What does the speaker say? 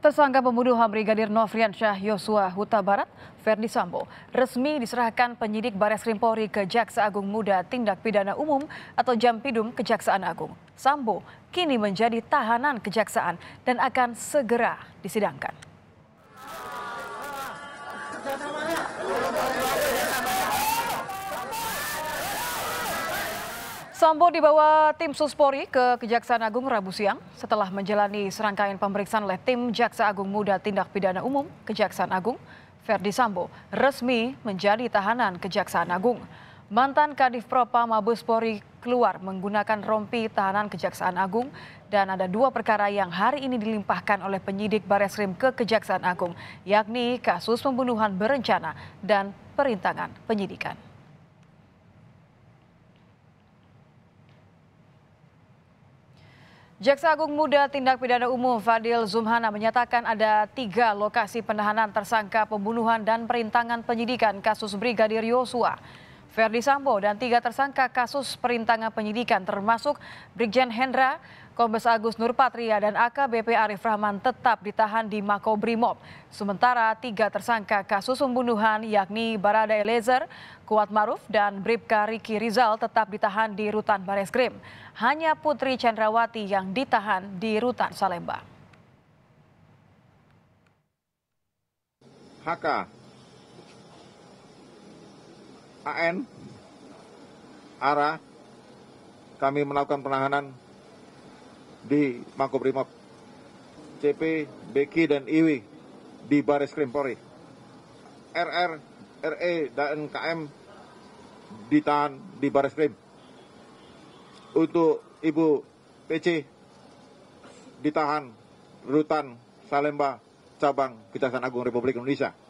Tersangka pembunuhan Brigadir Syah Yosua Huta Barat, Ferdi Sambo, resmi diserahkan penyidik Baris Krim Polri ke Jaksa Agung Muda Tindak Pidana Umum atau Jampidum Kejaksaan Agung. Sambo kini menjadi tahanan kejaksaan dan akan segera disidangkan. Sambo dibawa tim Suspori ke Kejaksaan Agung Rabu siang setelah menjalani serangkaian pemeriksaan oleh tim Jaksa Agung Muda Tindak Pidana Umum Kejaksaan Agung. Verdi Sambo resmi menjadi tahanan Kejaksaan Agung. Mantan Kadif Propa Mabes Polri keluar menggunakan rompi tahanan Kejaksaan Agung dan ada dua perkara yang hari ini dilimpahkan oleh penyidik Bareskrim ke Kejaksaan Agung, yakni kasus pembunuhan berencana dan perintangan penyidikan. Jaksa Agung Muda Tindak Pidana Umum Fadil Zumhana menyatakan ada tiga lokasi penahanan tersangka pembunuhan dan perintangan penyidikan kasus Brigadir Yosua. Verdi Sambo dan tiga tersangka kasus perintangan penyidikan termasuk Brigjen Hendra Kombes Agus Nurpatria dan AKBP Arif Rahman tetap ditahan di Makobrimob. Sementara tiga tersangka kasus pembunuhan yakni Barada Elezer, Kuat Maruf, dan Bribka Riki Rizal tetap ditahan di Rutan Bareskrim. Hanya Putri Chandrawati yang ditahan di Rutan Salemba. HK AN ARA kami melakukan penahanan di Makobrimob, CP, Beki, dan Iwi di Baris Krim Polri. RR, RE, dan KM ditahan di Baris Krim. Untuk Ibu PC ditahan Rutan Salemba Cabang Kejaksaan Agung Republik Indonesia.